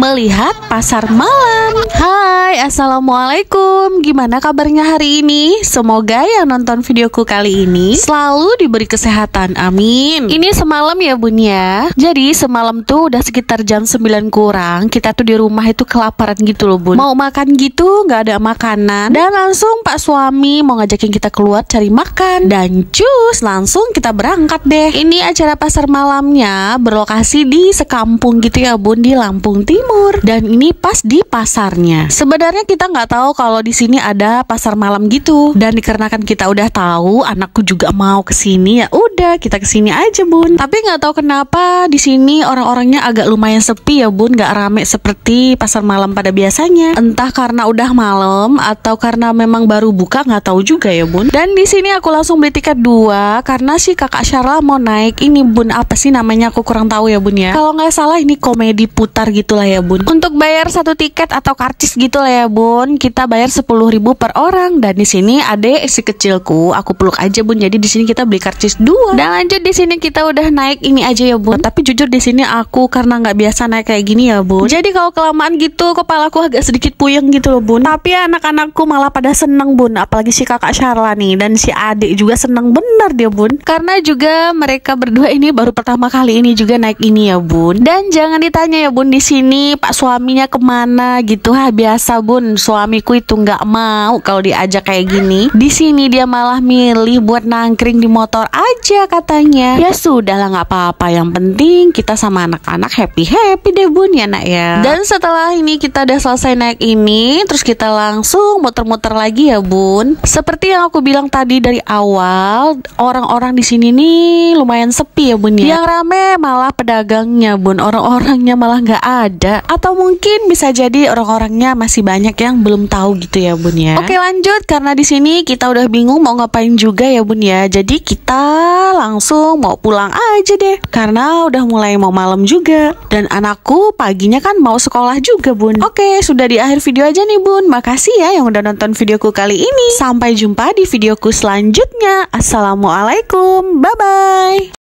melihat pasar malam. Hai, assalamualaikum. Gimana kabarnya hari ini? Semoga yang nonton videoku kali ini selalu diberi kesehatan. Amin. Ini semalam ya bun ya. Jadi semalam tuh udah sekitar jam 9 kurang. Kita tuh di rumah itu kelaparan gitu loh bun. Mau makan gitu nggak ada makanan dan langsung pak suami mau ngajakin kita keluar cari makan dan cus langsung kita berangkat deh. Ini acara pasar malamnya berlokasi di sekampung gitu ya bun di Lampung Timur. Timur dan ini pas di pasarnya. Sebenarnya kita nggak tahu kalau di sini ada pasar malam gitu dan dikarenakan kita udah tahu anakku juga mau ke sini ya udah kita ke sini aja bun. Tapi nggak tahu kenapa di sini orang-orangnya agak lumayan sepi ya bun, nggak rame seperti pasar malam pada biasanya. Entah karena udah malam atau karena memang baru buka nggak tahu juga ya bun. Dan di sini aku langsung beli tiket dua karena si kakak Syarla mau naik ini bun apa sih namanya aku kurang tahu ya bun ya. Kalau nggak salah ini komedi putar gitulah ya, ya bun Untuk bayar satu tiket atau karcis gitu lah ya bun Kita bayar 10 ribu per orang Dan di sini ada si kecilku Aku peluk aja bun Jadi di sini kita beli karcis dua Dan lanjut di sini kita udah naik ini aja ya bun Tapi jujur di sini aku karena nggak biasa naik kayak gini ya bun Jadi kalau kelamaan gitu kepalaku agak sedikit puyeng gitu loh bun Tapi anak-anakku malah pada seneng bun Apalagi si kakak Sharla nih Dan si adik juga seneng bener dia bun Karena juga mereka berdua ini baru pertama kali ini juga naik ini ya bun Dan jangan ditanya ya bun di sini nih pak suaminya kemana gitu ha ah, biasa bun suamiku itu nggak mau kalau diajak kayak gini di sini dia malah milih buat nangkring di motor aja katanya ya sudah lah nggak apa-apa yang penting kita sama anak-anak happy happy deh bun ya nak ya dan setelah ini kita udah selesai naik ini terus kita langsung muter-muter lagi ya bun seperti yang aku bilang tadi dari awal orang-orang di sini nih lumayan sepi ya bun ya iya. yang rame malah pedagangnya bun orang-orangnya malah nggak ada ada atau mungkin bisa jadi orang-orangnya masih banyak yang belum tahu gitu ya Bun ya. Oke lanjut karena di sini kita udah bingung mau ngapain juga ya Bun ya. Jadi kita langsung mau pulang aja deh karena udah mulai mau malam juga dan anakku paginya kan mau sekolah juga Bun. Oke sudah di akhir video aja nih Bun. Makasih ya yang udah nonton videoku kali ini. Sampai jumpa di videoku selanjutnya. Assalamualaikum. Bye bye.